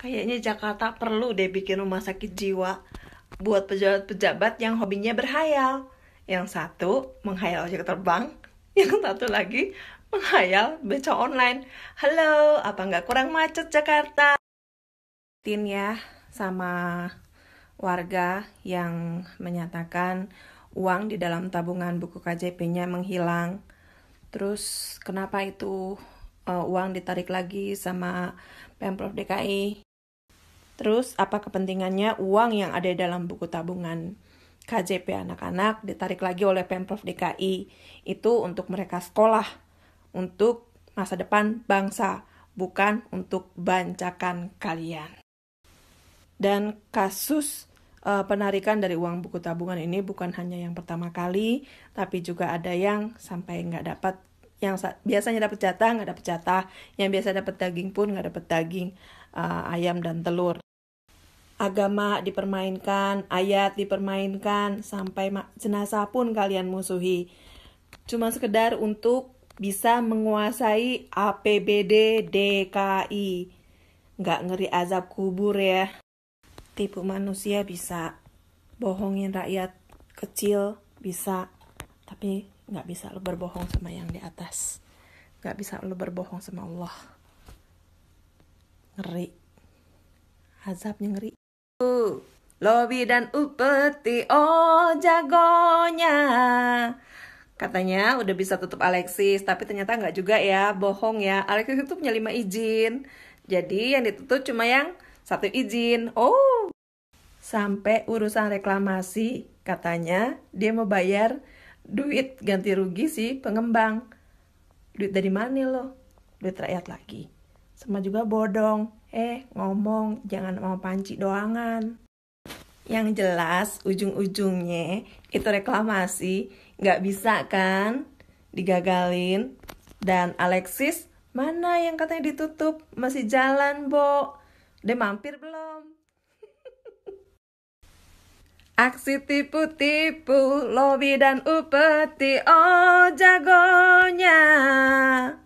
Kayaknya Jakarta perlu deh bikin rumah sakit jiwa buat pejabat-pejabat yang hobinya berhayal. Yang satu menghayal ojek terbang, yang satu lagi menghayal beca online. Halo, apa nggak kurang macet Jakarta? Tin ya sama warga yang menyatakan uang di dalam tabungan buku KJP-nya menghilang. Terus kenapa itu uh, uang ditarik lagi sama Pemprov DKI? Terus apa kepentingannya uang yang ada dalam buku tabungan KJP anak-anak ditarik lagi oleh Pemprov DKI itu untuk mereka sekolah, untuk masa depan bangsa, bukan untuk bancakan kalian. Dan kasus uh, penarikan dari uang buku tabungan ini bukan hanya yang pertama kali, tapi juga ada yang sampai nggak dapat yang biasanya dapat jatah nggak dapat jatah, yang biasa dapat daging pun nggak dapat daging, uh, ayam dan telur agama dipermainkan, ayat dipermainkan, sampai jenazah pun kalian musuhi. Cuma sekedar untuk bisa menguasai APBD DKI. Nggak ngeri azab kubur ya. Tipu manusia bisa, bohongin rakyat kecil bisa, tapi nggak bisa lo berbohong sama yang di atas. Nggak bisa lo berbohong sama Allah. Ngeri. Azabnya ngeri. Lobi dan Upeti, oh jagonya. Katanya udah bisa tutup Alexis, tapi ternyata nggak juga ya, bohong ya. Alexis itu punya 5 izin. Jadi yang ditutup cuma yang satu izin. Oh. Sampai urusan reklamasi, katanya dia mau bayar duit ganti rugi sih pengembang. Duit dari mana loh? Duit rakyat lagi. Sama juga bodong. Eh, ngomong, jangan mau panci doangan. Yang jelas, ujung-ujungnya itu reklamasi. Nggak bisa kan? Digagalin. Dan Alexis, mana yang katanya ditutup? Masih jalan, Bo. Udah mampir belum? Aksi tipu-tipu, lobby dan upeti, oh jagonya.